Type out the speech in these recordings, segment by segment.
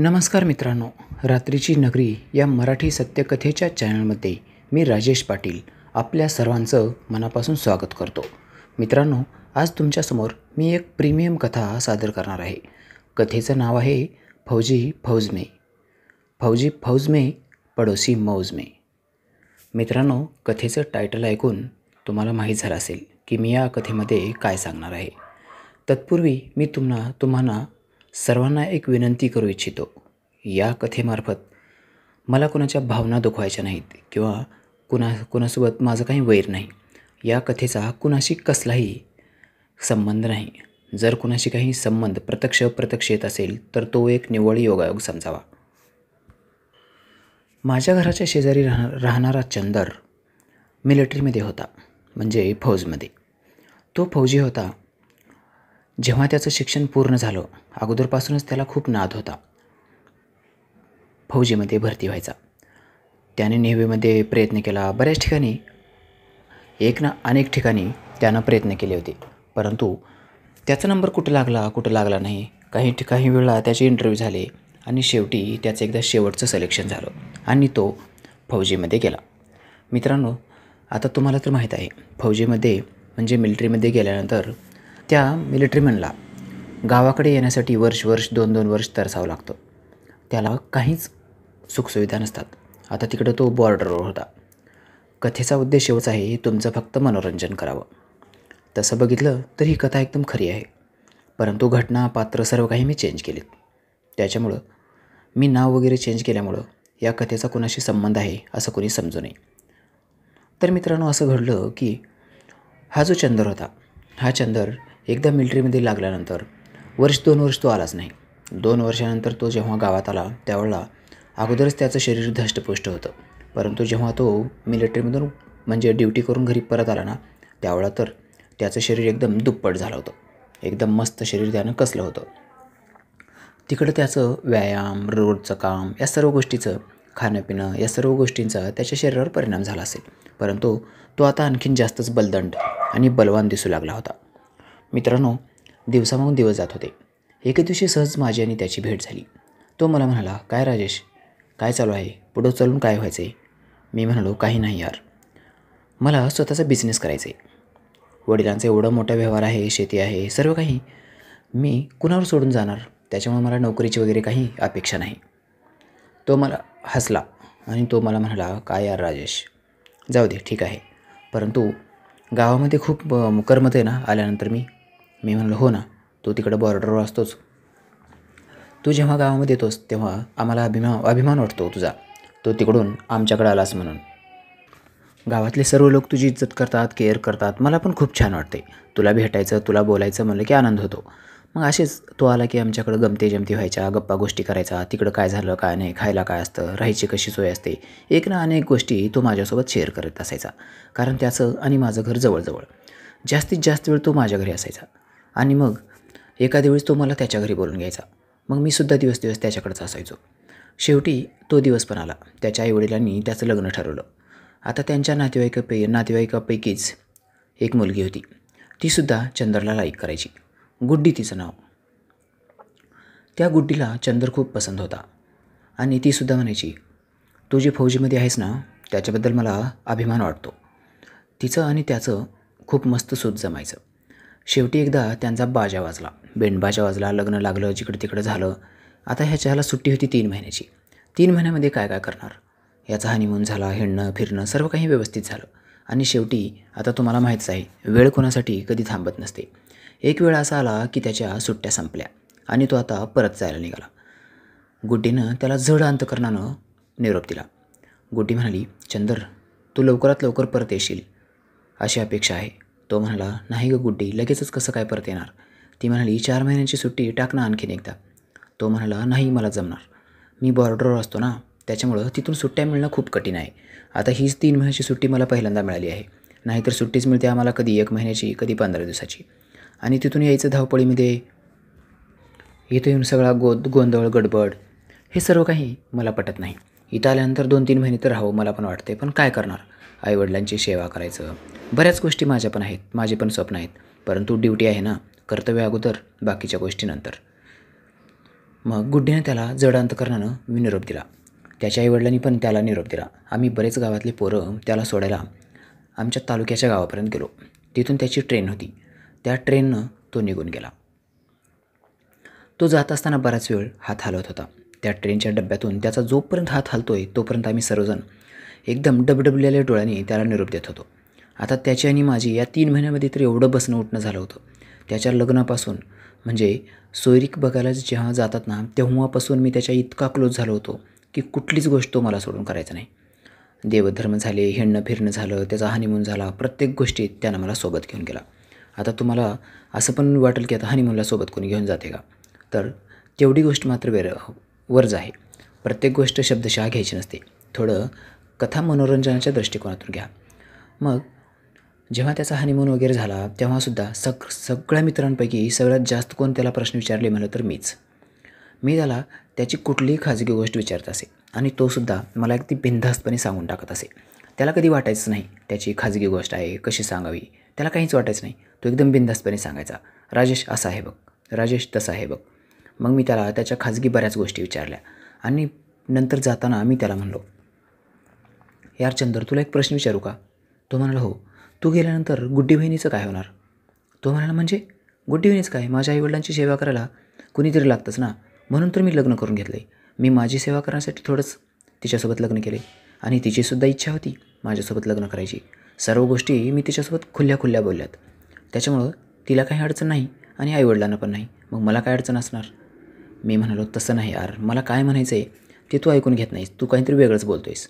नमस्कार मित्रांनो रात्रीची नगरी या मराठी सत्यकथेच्या चॅनलमध्ये मी राजेश पाटील आपल्या सर्वांचं मनापासून स्वागत करतो मित्रांनो आज तुमच्यासमोर मी एक प्रीमियम कथा सादर करणार आहे कथेचं नाव आहे फौजी फौज फौजी फौज पडोसी मौज मित्रांनो कथेचं टायटल ऐकून तुम्हाला माहीत झालं असेल की मी या कथेमध्ये काय सांगणार आहे तत्पूर्वी मी तुम्हाला तुम्हाला सर्वांना एक विनंती करू इच्छितो या कथेमार्फत मला कुणाच्या भावना दुखवायच्या नाहीत किंवा कुणा कुणासोबत माझं काही वैर नाही या कथेचा कुणाशी कसलाही संबंध नाही जर कुणाशी काही संबंध प्रत्यक्ष प्रत्यक्ष येत असेल तर तो एक निवळ योगायोग समजावा माझ्या घराच्या शेजारी राह राहणारा चंदर मिलिटरीमध्ये होता म्हणजे फौजमध्ये तो फौजी होता जेव्हा त्याचं शिक्षण पूर्ण झालं अगोदरपासूनच त्याला खूप नाद होता फौजीमध्ये भरती व्हायचा त्याने नेहमीमध्ये प्रयत्न केला बऱ्याच ठिकाणी एक ना अनेक ठिकाणी त्यानं प्रयत्न केले होते परंतु त्याचा नंबर कुठं लागला कुठं लागला नाही काही काही वेळा त्याचे इंटरव्ह्यू झाले आणि शेवटी त्याचं एकदा शेवटचं सिलेक्शन झालं आणि तो फौजीमध्ये गेला मित्रांनो आता तुम्हाला तर माहीत आहे फौजीमध्ये म्हणजे मिलिटरीमध्ये गेल्यानंतर त्या मिलिटरीमनला गावाकडे येण्यासाठी वर्ष वर्ष दोन दोन वर्ष तरसावं लागतं त्याला काहीच सुखसुविधा नसतात आता तिकडं तो बॉर्डरवर होता कथेचा उद्देश एवच आहे तुमचं फक्त मनोरंजन करावं तसं बघितलं तर ही कथा एकदम खरी आहे परंतु घटना पात्र सर्व काही मी चेंज केलेत त्याच्यामुळं मी नाव वगैरे चेंज केल्यामुळं या कथेचा कुणाशी संबंध आहे असं कोणी समजू नये तर मित्रांनो असं घडलं की हा जो चंदर होता हा चंदर एकदा मिलिटरीमध्ये लागल्यानंतर वर्ष दोन वर्ष तो आलाच नाही दोन वर्षानंतर तो जेव्हा गावात आला त्यावेळेला अगोदरच त्याचं शरीर धष्टपुष्ट होतं परंतु जेव्हा तो मिलिटरीमधून म्हणजे ड्युटी करून घरी परत आला ना त्यावेळा तर त्याचं शरीर एकदम दुप्पट झालं होतं एकदम मस्त शरीर त्यानं कसलं होतं तिकडं त्याचं व्यायाम रोडचं काम या सर्व गोष्टीचं खाणंपिणं या सर्व गोष्टींचा त्याच्या शरीरावर परिणाम झाला असेल परंतु तो आता आणखीन जास्तच बलदंड आणि बलवान दिसू लागला होता मित्रांनो दिवसामागून दिवस जात होते एके दिवशी सहज माझी आणि त्याची भेट झाली तो मला म्हणाला काय राजेश काय चालू आहे पुढं चालून काय व्हायचं आहे मी म्हणालो काही नाही यार मला स्वतःचा बिझनेस करायचा आहे वडिलांचं एवढं मोठा व्यवहार आहे शेती आहे सर्व काही मी कुणावर सोडून जाणार त्याच्यामुळे मला नोकरीची वगैरे काही अपेक्षा नाही तो मला हसला आणि तो मला म्हणाला काय यार राजेश जाऊ दे ठीक आहे परंतु गावामध्ये खूप कर्मत आहे ना आल्यानंतर मी मी म्हणलो हो ना तो तिकडं बॉर्डरवर असतोच तू जेव्हा गावामध्ये येतोस तेव्हा आम्हाला अभिमा अभिमान वाटतो तुझा तो तिकडून आमच्याकडे आलास म्हणून गावातले सर्व लोक तुझी इज्जत करतात केअर करतात मला पण खूप छान वाटते तुला भेटायचं तुला बोलायचं म्हणलं की आनंद होतो मग असेच तो आला की आमच्याकडं गमते जमती व्हायच्या गप्पा गोष्टी करायचा तिकडं काय झालं काय नाही खायला काय असतं राहायची कशी सोय असते एक ना अनेक गोष्टी तो माझ्यासोबत शेअर करत असायचा कारण त्याचं आणि माझं घर जवळजवळ जास्तीत जास्त वेळ तो माझ्या घरी असायचा आणि मग एखाद्या वेळेस तो मला त्याच्या घरी बोलून घ्यायचा मग मी सुद्धा दिवस दिवस त्याच्याकडंच असायचो शेवटी तो दिवस पण आला त्याच्या आईवडिलांनी त्याचं लग्न ठरवलं आता त्यांच्या नातेवाईकापै नातेवाईकापैकीच एक मुलगी होती तीसुद्धा चंदरला लाईक करायची गुड्डी तिचं नाव त्या गुड्डीला चंदर खूप पसंत होता आणि तीसुद्धा म्हणायची तू जी फौजीमध्ये आहेस ना त्याच्याबद्दल मला अभिमान वाटतो तिचं आणि त्याचं खूप मस्त सूत जमायचं शेवटी एकदा त्यांचा बाजा वाजला बेंडबाजा वाजला लग्न लागलं जिकडं तिकडं झालं आता ह्याच्याला सुट्टी होती तीन महिन्याची तीन महिन्यामध्ये काय काय करणार याचा हनीमून झाला हिंडणं फिरणं सर्व काही व्यवस्थित झालं आणि शेवटी आता तुम्हाला माहीतच आहे वेळ कोणासाठी कधी थांबत नसते एक वेळ असा आला की त्याच्या सुट्ट्या संपल्या आणि तो आता परत जायला निघाला गुड्डीनं त्याला जड अंतकरणानं निरोप दिला गुड्डी म्हणाली चंदर तू लवकरात लवकर परत येशील अशी अपेक्षा आहे तो म्हणाला नाही ग गुड्डी लगेचच कसं काय परत येणार ती म्हणाली चार महिन्यांची सुट्टी टाक ना आणखीन एकदा तो म्हणाला नाही मला जमणार मी बॉर्डरवर असतो ना त्याच्यामुळं तिथून सुट्ट्या मिळणं खूप कठीण आहे आता हीच तीन महिन्याची सुट्टी मला पहिल्यांदा मिळाली आहे नाहीतर सुट्टीच मिळते आम्हाला कधी एक महिन्याची कधी पंधरा दिवसाची आणि तिथून यायचं धावपळीमध्ये इथं येऊन सगळा गो गोंधळ गडबड हे सर्व काही मला पटत नाही इथं आल्यानंतर दोन तीन महिने तर राहावं मला पण वाटते पण काय करणार आईवडिलांची सेवा करायचं बऱ्याच गोष्टी माझ्या पण आहेत माझे पण स्वप्न आहेत परंतु ड्युटी आहे ना कर्तव्य अगोदर बाकीच्या गोष्टीनंतर मग गुड्डीने त्याला जड अंतकरणानं मी निरोप दिला त्याच्या आईवडिलांनी पण त्याला निरोप दिला आम्ही बरेच गावातले पोरं त्याला सोडायला आमच्या तालुक्याच्या गावापर्यंत गेलो तिथून त्याची ट्रेन होती त्या ट्रेननं तो निघून गेला तो जात असताना बराच वेळ हात हलवत होता त्या ट्रेनच्या डब्यातून त्याचा जोपर्यंत हात हलतोय तोपर्यंत आम्ही सर्वजण एकदम डबडबलेल्या डोळ्यांनी त्याला निरोप देत होतो आता त्याची आणि माझी या तीन महिन्यामध्ये तर एवढं बसणं उठणं झालं होतं त्याच्या लग्नापासून म्हणजे सोयरीक बघायला जेव्हा जातात ना तेव्हापासून मी त्याच्या इतका क्लोज झालो होतो की कुठलीच गोष्ट तो मला सोडून करायचा नाही देवधर्म झाले हिंडणं फिरणं झालं त्याचा हानिमून झाला प्रत्येक गोष्टीत त्यानं मला सोबत घेऊन गेला आता तुम्हाला असं पण वाटेल की आता हानिमूनला सोबत कोणी घेऊन जाते का तर तेवढी गोष्ट मात्र वेर वर्ज आहे प्रत्येक गोष्ट शब्दशः घ्यायची नसते थोडं कथा मनोरंजनाच्या दृष्टिकोनातून घ्या मग जेव्हा त्याचा हनीमून वगैरे झाला तेव्हासुद्धा सग सगळ्या मित्रांपैकी सगळ्यात जास्त कोण त्याला प्रश्न विचारले म्हणलं तर मीच मी त्याला त्याची कुठलीही खाजगी गोष्ट विचारत असे आणि तोसुद्धा मला अगदी बिनधास्तपणे सांगून टाकत असे त्याला कधी वाटायचं नाही त्याची खाजगी गोष्ट आहे कशी सांगावी त्याला काहीच वाटायचं नाही तो एकदम बिनधास्तपणे सांगायचा राजेश असा आहे बघ राजेश तसा आहे बघ मग मी त्याला त्याच्या खाजगी बऱ्याच गोष्टी विचारल्या आणि नंतर जाताना मी त्याला म्हणलो यार चंदर तुला एक प्रश्न विचारू का तो म्हणाला हो तू गेल्यानंतर गुड्डी बहिणीचं काय होणार तो म्हणाला म्हणजे गुड्डी बहिणीचं काय माझ्या आईवडिलांची सेवा करायला कुणीतरी लागतंच ना म्हणून तर मी लग्न करून घेतले मी माझी सेवा करण्यासाठी थोडंच तिच्यासोबत लग्न केले आणि तिचीसुद्धा इच्छा होती माझ्यासोबत लग्न करायची सर्व गोष्टी मी तिच्यासोबत खुल्या खुल्या बोलल्यात त्याच्यामुळं तिला काही अडचण नाही आणि आईवडिलांना पण नाही मग मला काय अडचण असणार मी म्हणालो तसं नाही यार मला काय म्हणायचं आहे ते तू ऐकून घेत नाहीस तू काहीतरी वेगळंच बोलतो आहेस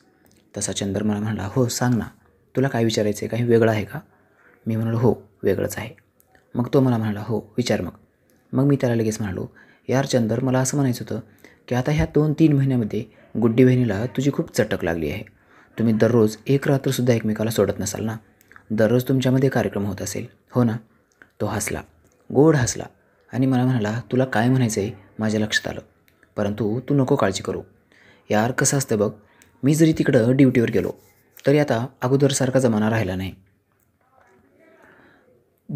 तसा चंदर मला म्हणाला हो सांग ना तुला काय विचारायचं आहे काही वेगळं आहे का मी म्हणालो हो वेगळंच आहे मग तो मला म्हणाला हो विचार मग मग मी त्याला लगेच म्हणालो यार चंदर मला असं म्हणायचं होतं की आता ह्या दोन तीन महिन्यामध्ये गुड्डी बहिणीला तुझी खूप चटक लागली आहे तुम्ही दररोज एक रात्रसुद्धा एकमेकाला सोडत नसाल ना दररोज तुमच्यामध्ये कार्यक्रम होत असेल हो ना तो हसला गोड हसला आणि मला म्हणाला तुला काय म्हणायचं आहे माझ्या लक्षात आलं परंतु तू नको काळजी करू यार कसं असतं बघ मी जरी तिकडं ड्युटीवर गेलो तरी आता अगोदरसारखा जमाना राहिला नाही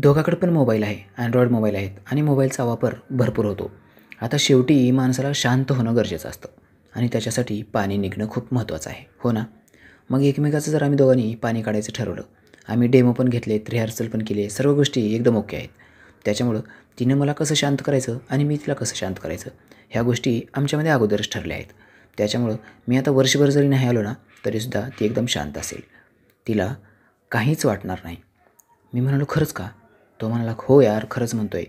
दोघाकडे पण मोबाईल आहे अँड्रॉइड मोबाईल आहेत आणि मोबाईलचा वापर भरपूर होतो आता शेवटी माणसाला शांत होणं गरजेचं असतं आणि त्याच्यासाठी पाणी निघणं खूप महत्त्वाचं आहे हो ना मग एकमेकाचं जर आम्ही दोघांनी पाणी काढायचं ठरवलं आम्ही डेमो पण घेतले रिहर्सल पण केले सर्व गोष्टी एकदम ओके आहेत त्याच्यामुळं तिनं मला कसं शांत करायचं आणि मी तिला कसं शांत करायचं ह्या गोष्टी आमच्यामध्ये अगोदरच ठरल्या आहेत त्याच्यामुळं मी आता वर्षभर जरी नाही आलो ना तरीसुद्धा ती एकदम शांत असेल तिला काहीच वाटणार नाही मी म्हणालो खरंच का तो म्हणाला हो यार खरंच म्हणतो आहे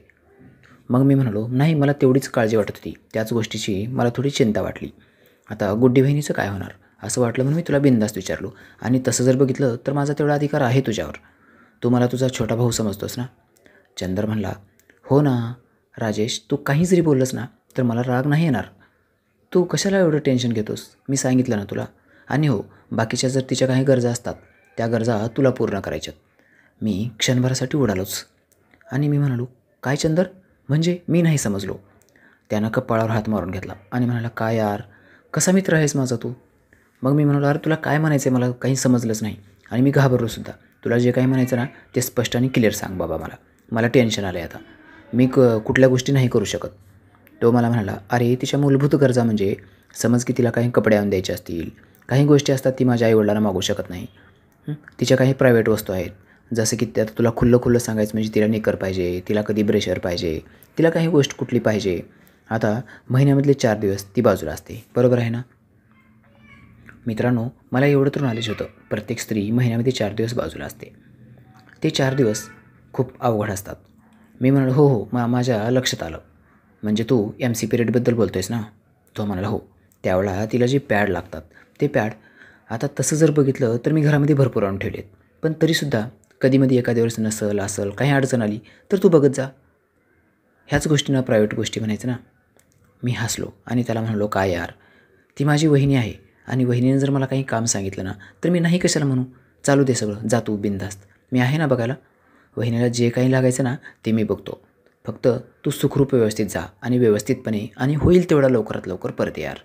मग मी म्हणालो नाही मला तेवढीच काळजी वाटत होती त्याच गोष्टीची मला थोडी चिंता वाटली आता गुड्डी बहिणीचं काय होणार असं वाटलं म्हणून मी तुला बिंदास्त विचारलो आणि तसं जर बघितलं तर माझा तेवढा अधिकार आहे तुझ्यावर तू मला तुझा छोटा भाऊ समजतोस ना चंदर म्हणला हो ना राजेश तू काही जरी बोललंस ना तर मला राग नाही येणार तू कशाला एवढं टेन्शन घेतोस मी सांगितलं ना तुला आणि हो बाकीच्या जर तिच्या काही गरजा असतात त्या गरजा तुला पूर्ण करायच्यात मी क्षणभरासाठी उडालोच आणि मी म्हणालो काय चंदर म्हणजे मी नाही समजलो त्यानं कपाळावर हात मारून घेतला आणि म्हणाला काय यार कसा मित्र आहेस माझा तू मग मी म्हणालो अरे तुला काय म्हणायचं आहे मला काही समजलंच नाही आणि मी घाबरलो सुद्धा तुला जे काही म्हणायचं ना ते स्पष्ट आणि क्लिअर सांग बाबा मला मला टेन्शन आलं आहे आता मी क कुठल्या गोष्टी नाही करू शकत तो मला म्हणाला अरे तिच्या मूलभूत गरजा म्हणजे समज की तिला काही कपडे आणून द्यायचे असतील काही गोष्टी असतात ती माझ्या आईवडिलांना मागू शकत नाही तिच्या काही प्रायव्हेट वस्तू आहेत जसं की त्यात तुला खुल्लं खुल्लं सांगायचं म्हणजे तिला निकर पाहिजे तिला कधी ब्रेशर पाहिजे तिला काही गोष्ट कुठली पाहिजे आता महिन्यामधले चार दिवस ती बाजूला असते बरोबर आहे ना मित्रांनो मला एवढं तर नॉलेज होतं प्रत्येक स्त्री महिन्यामध्ये चार दिवस बाजूला असते ते चार दिवस खूप अवघड असतात मी म्हणालो हो हो मा माझ्या लक्षात आलं म्हणजे तू एम सी पिरियडबद्दल बोलतो आहेस ना तो म्हणाला हो त्यावेळा तिला जे पॅड लागतात ते पॅड आता तसं जर बघितलं तर मी घरामध्ये भरपूर आणून ठेवले आहेत पण तरीसुद्धा कधीमध्ये एखाद्या वेळेस नसल असल काही अडचण आली तर तू बघत जा ह्याच गोष्टींना प्रायव्हेट गोष्टी म्हणायचं ना मी हसलो आणि त्याला म्हणलो काय यार ती माझी वहिनी आहे आणि वहिनीनं जर मला काही काम सांगितलं ना तर मी नाही कशाला म्हणू चालू दे सगळं जा तू बिंदास्त मी आहे ना बघायला वहिनीला जे काही लागायचं ना ते मी बघतो फक्त तू सुखरूप व्यवस्थित जा आणि व्यवस्थितपणे आणि होईल तेवढा लवकरात लवकर परत यार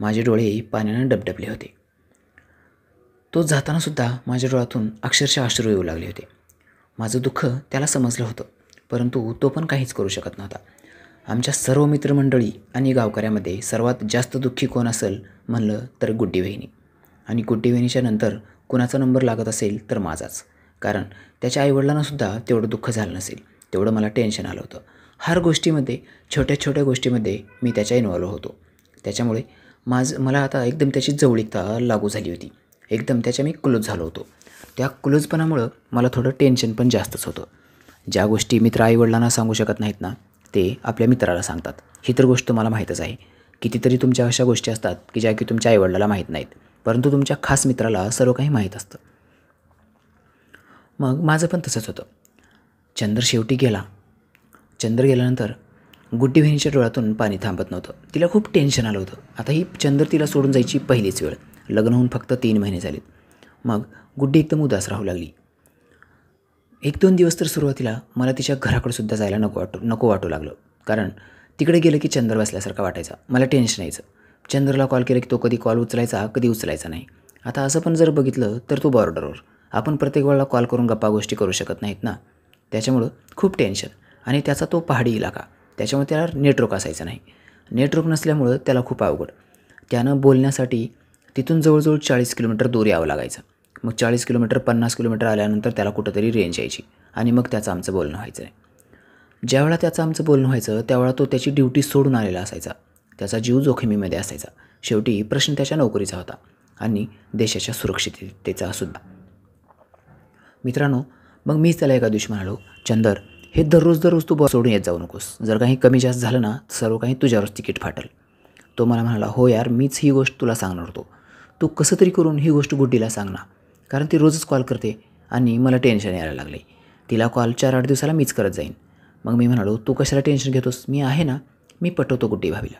माझे डोळे पाण्यानं डबडबले होते तो जातानासुद्धा माझ्या डोळ्यातून अक्षरशः अश्रू येऊ लागले होते माझं दुःख त्याला समजलं होतं परंतु तो पण काहीच करू शकत नव्हता आमच्या सर्व मित्रमंडळी आणि गावकऱ्यामध्ये सर्वात जास्त दुःखी कोण असेल म्हणलं तर गुड्डीवहिनी आणि गुड्डीवहिनीच्या नंतर कुणाचा नंबर लागत असेल तर माझाच कारण त्याच्या आईवडिलांनासुद्धा तेवढं दुःख झालं नसेल तेवढं मला टेन्शन आलं होतं हर गोष्टीमध्ये छोट्या छोट्या गोष्टीमध्ये मी त्याच्या इन्व्हॉल्व्ह होतो त्याच्यामुळे माझ मला आता एकदम त्याची जवळीकता लागू झाली होती एकदम त्याच्या मी क्लोज झालो होतो त्या क्लोजपणामुळं मला थोडं टेन्शन पण जास्तच होतं ज्या गोष्टी मित्र आईवडिलांना सांगू शकत नाहीत ना ते आपल्या मित्राला सांगतात ही तर गोष्ट मला माहीतच आहे कितीतरी तुमच्या अशा गोष्टी असतात की ज्या की तुमच्या आईवडिलाला माहीत नाहीत परंतु तुमच्या खास मित्राला सर्व काही माहीत असतं मग माझं पण तसंच होतं चंद्र शेवटी गेला चंद्र गेल्यानंतर गुड्डी बहिणीच्या डोळ्यातून पाणी थांबत नव्हतं तिला खूप टेन्शन आलं होतं आता ही चंद्र तिला सोडून जायची पहिलीच वेळ लग्न होऊन फक्त तीन महिने झालेत मग गुड्डी एकदम उदास राहू लागली एक दोन दिवस तर सुरुवातीला मला तिच्या घराकडे सुद्धा जायला नको वाटू नको वाटू लागलं कारण तिकडे गेलं की चंद्र बसल्यासारखा वाटायचा मला टेन्शन यायचं चंद्रला कॉल केला की तो कधी कॉल उचलायचा कधी उचलायचा नाही आता असं पण जर बघितलं तर तो बॉर्डरवर आपण प्रत्येक वेळेला कॉल करून गप्पा गोष्टी करू शकत नाहीत ना त्याच्यामुळं खूप टेन्शन आणि त्याचा तो पहाडी इलाका त्याच्यामुळे त्याला नेटवर्क असायचं नाही नेटवर्क नसल्यामुळं त्याला खूप अवघड त्यानं बोलण्यासाठी तिथून जवळजवळ चाळीस किलोमीटर दूर यावं लागायचं मग चाळीस किलोमीटर पन्नास किलोमीटर आल्यानंतर त्याला कुठंतरी रेंज यायची आणि मग त्याचं आमचं बोलणं व्हायचं नाही ज्यावेळा त्याचं आमचं बोलणं व्हायचं त्यावेळा तो त्याची ड्युटी सोडून आलेला असायचा त्याचा जीव जोखमीमध्ये असायचा शेवटी प्रश्न त्याच्या नोकरीचा होता आणि देशाच्या सुरक्षिततेचा सुद्धा मित्रांनो मग मीच त्याला एका दिवशी म्हणालो चंदर हे दररोज दररोज तू बस सोडून येत जाऊ नकोस जर काही कमी जास्त झालं ना सर्व काही तुझ्यावरच तिकीट फाटेल तो मला म्हणाला हो यार मीच ही गोष्ट तुला सांगणार होतो तू कसं तरी करून ही गोष्ट गुड्डीला सांग ना कारण ती रोजच कॉल करते आणि मला टेन्शन यायला लागले तिला कॉल चार आठ दिवसाला मीच करत जाईन मग मी म्हणालो तू कशाला टेन्शन घेतोस मी आहे ना मी पटवतो गुड्डी भावीला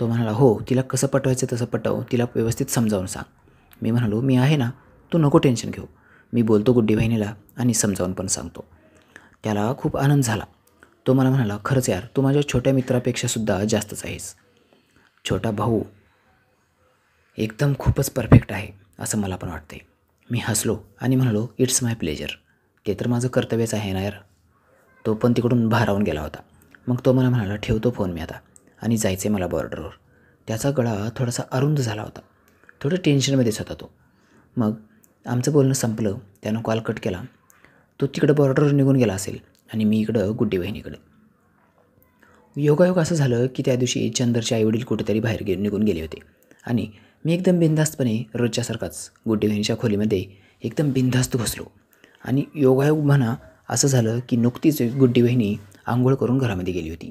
तो म्हणाला हो तिला कसं पटवायचं तसं पटव तिला व्यवस्थित समजावून सांग मी म्हणालो मी आहे ना तू नको टेन्शन घेऊ मी बोलतो गुड्डी बहिणीला आणि समजावून पण सांगतो त्याला खूप आनंद झाला तो मला म्हणाला खरंच यार तू माझ्या छोट्या मित्रापेक्षा सुद्धा जास्तच आहेस छोटा भाऊ एकदम खूपच परफेक्ट आहे असं मला पण वाटते मी हसलो आणि म्हणालो इट्स माय प्लेजर ते तर माझं कर्तव्यच आहे ना यार तो पण तिकडून भारावून गेला होता मग तो मला म्हणाला ठेवतो फोन मी आता आणि जायचे मला बॉर्डरवर त्याचा गळा थोडासा अरुंद झाला होता थोडं टेन्शनमध्येच होता तो मग आमचं बोलणं संपलं त्यानं कॉल कट केला तो तिकडं बॉर्डरवर निघून गेला असेल आणि मी इकडं गुड्डी बहिणीकडं योगायोग असं झालं की त्या दिवशी चंदरचे आईवडील कुठेतरी बाहेर गे निघून गेले होते आणि मी एकदम बिनधास्तपणे रोजच्यासारखाच गुड्डी बहिणीच्या खोलीमध्ये एकदम बिनधास्त घुसलो आणि योगायोग म्हणा असं झालं की नुकतीच गुड्डी बहिणी आंघोळ करून घरामध्ये गेली होती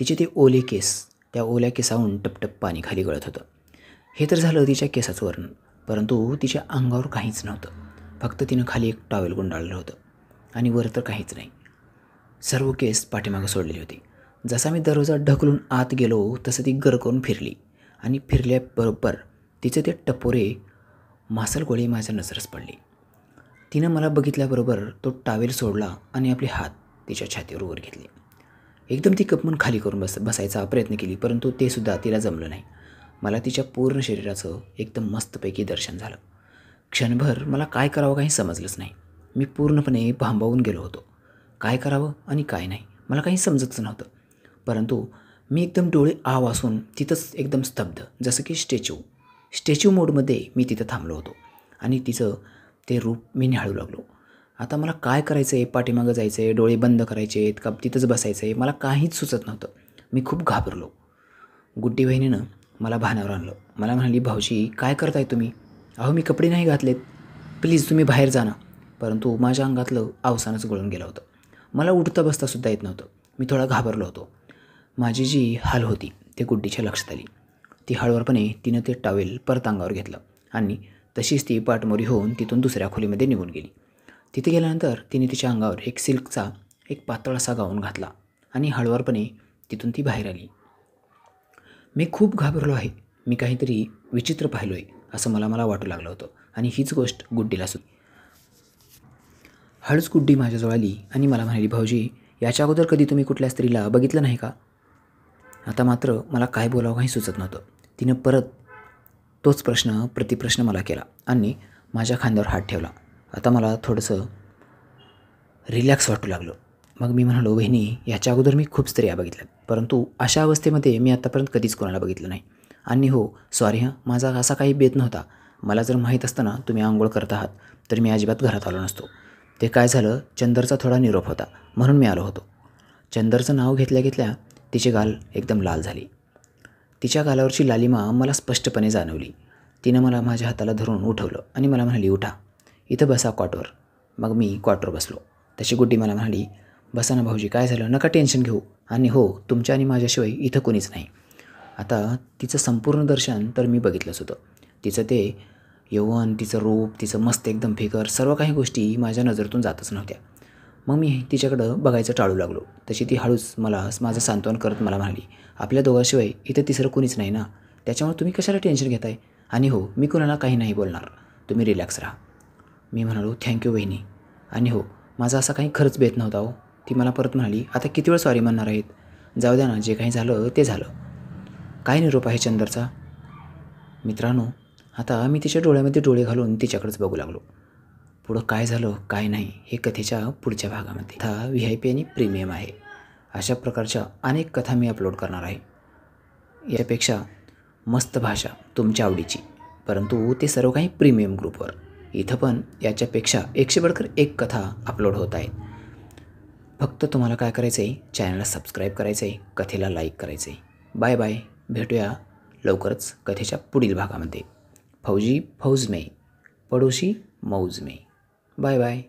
तिचे ते ओले केस त्या ओल्या केसाहून टपटप पाणी खाली गळत होतं हे तर झालं तिच्या केसाचं वर्णन परंतु तिच्या अंगावर काहीच नव्हतं फक्त तिनं खाली एक टॉवेल गुंडाळलं होतं आणि वर तर काहीच नाही सर्व केस पाठीमागं सोडलेली होती जसा मी दरवाजा ढकलून आत गेलो तसं ती गरकवून फिरली आणि फिरल्याबरोबर तिचे ते टपोरे मासलगोळी माझ्या नजरच पडली तिनं मला बघितल्याबरोबर तो टावेल सोडला आणि आपले हात तिच्या छातीवर घेतले एकदम ती कपमून खाली करून बस बसायचा प्रयत्न केली परंतु ते सुद्धा तिला जमलं नाही मला तिच्या पूर्ण शरीराचं एकदम मस्तपैकी दर्शन झालं क्षणभर मला काय करावं काही समजलंच नाही मी पूर्णपणे भांबावून गेलो होतो काय करावं आणि काय नाही मला काही समजतच नव्हतं परंतु मी एकदम डोळे आवासून तिथंच एकदम स्तब्ध जसं की स्टॅच्यू स्टॅच्यू मोडमध्ये मी तिथं थांबलो होतो आणि तिचं ते रूप मी निहाळू लागलो आता मला काय करायचं आहे पाठीमागं जायचं आहे डोळे बंद करायचे आहेत का तिथंच बसायचं आहे मला काहीच सुचत नव्हतं मी खूप घाबरलो गुड्डी बहिणीनं मला भानावर आणलं मला म्हणाली भाऊजी काय करताय तुम्ही अहो मी कपडे नाही घातलेत प्लीज तुम्ही बाहेर जा ना परंतु माझ्या अंगातलं अवसानच गळून गेलं होतं मला उठता बसतासुद्धा येत नव्हतं मी थोडा घाबरलो होतो माझी जी हाल होती ते गुड्डीच्या लक्षात आली ती हळूवारपणे तिनं ते टॉवेल परत अंगावर घेतलं आणि तशीच ती पाटमोरी होऊन तिथून दुसऱ्या खोलीमध्ये निघून गेली तिथे गेल्यानंतर तिने तिच्या अंगावर एक सिल्कचा एक पातळ असा गाऊन घातला आणि हळूवारपणे तिथून ती बाहेर आली मी खूप घाबरलो आहे मी काहीतरी विचित्र पाहिलो आहे असं मला मला वाटू लागलं होतं आणि हीच गोष्ट गुड्डीला सुद्धा हळूच गुड्डी माझ्याजवळ आली आणि मला म्हणाली भाऊजी याच्या अगोदर कधी तुम्ही कुठल्या स्त्रीला बघितलं नाही का आता मात्र मला काय बोलावं काही सुचत नव्हतं तिनं परत तोच प्रश्न प्रतिप्रश्न मला केला आणि माझ्या खांद्यावर हात ठेवला आता मला थोडंसं रिलॅक्स वाटू लागलं मग मी म्हणालो बहिणी याच्या अगोदर मी खूप स्त्रिया बघितल्या परंतु अशा अवस्थेमध्ये मी आत्तापर्यंत कधीच कोणाला बघितलं नाही आणि हो सॉरी हां माझा असा काही बेत नव्हता मला जर माहीत असताना तुम्ही आंघोळ करत आहात तर मी अजिबात घरात आलो नसतो ते काय झालं चंदरचा थोडा निरोप होता म्हणून मी आलो होतो चंदरचं नाव घेतल्या घेतल्या तिची गाल एकदम लाल झाली तिच्या गालावरची लालिमा मला स्पष्टपणे जाणवली तिनं मला माझ्या हाताला धरून उठवलं आणि मला म्हणाली उठा इथं बसा कॉटवर मग मी कॉटवर बसलो तशी गुड्डी मला म्हणाली बसा ना भाऊजी काय झालं नका टेन्शन घेऊ आणि हो तुमच्या आणि माझ्याशिवाय इथं कोणीच नाही आता तिचं संपूर्ण दर्शन तर मी बघितलंच होतं तिचं ते यवन तिचं रूप तिचं मस्त एकदम फिकर सर्व काही गोष्टी माझ्या नजरतून जातच नव्हत्या मग मी तिच्याकडं बघायचं टाळू लागलो तशी ती हळूच मला माझं सांत्वन करत मला म्हणाली आपल्या दोघांशिवाय इथं तिसरं कोणीच नाही ना त्याच्यामुळे तुम्ही कशाला टेन्शन घेत आहे आणि हो मी कुणाला काही नाही बोलणार तुम्ही रिलॅक्स राहा मी म्हणालो थँक्यू वहिनी आणि हो माझा असा काही खर्च बेत नव्हता हो ती मला परत म्हणाली आता किती वेळ सॉरी म्हणणार आहेत जाऊ द्या ना जे काही झालं ते झालं काय निरोप आहे चंदरचा मित्रांनो आता मी तिच्या डोळ्यामध्ये डोळे घालून तिच्याकडेच बघू लागलो पुढं काय झालं काय नाही हे कथेच्या पुढच्या भागामध्ये था व्ही आय पी आणि प्रीमियम आहे अशा प्रकारच्या अनेक कथा मी अपलोड करणार आहे यापेक्षा मस्त भाषा तुमच्या आवडीची परंतु ते सर्व काही प्रीमियम ग्रुपवर इथं पण याच्यापेक्षा एकशे बडकर एक कथा अपलोड होत आहेत फक्त तुम्हाला काय करायचं आहे चॅनलला सबस्क्राईब करायचं आहे कथेला लाईक करायचं आहे बाय बाय भेटूया लवकरच कथेच्या पुढील भागामध्ये फौजी फौज में पडोशी मौज मे बाय बाय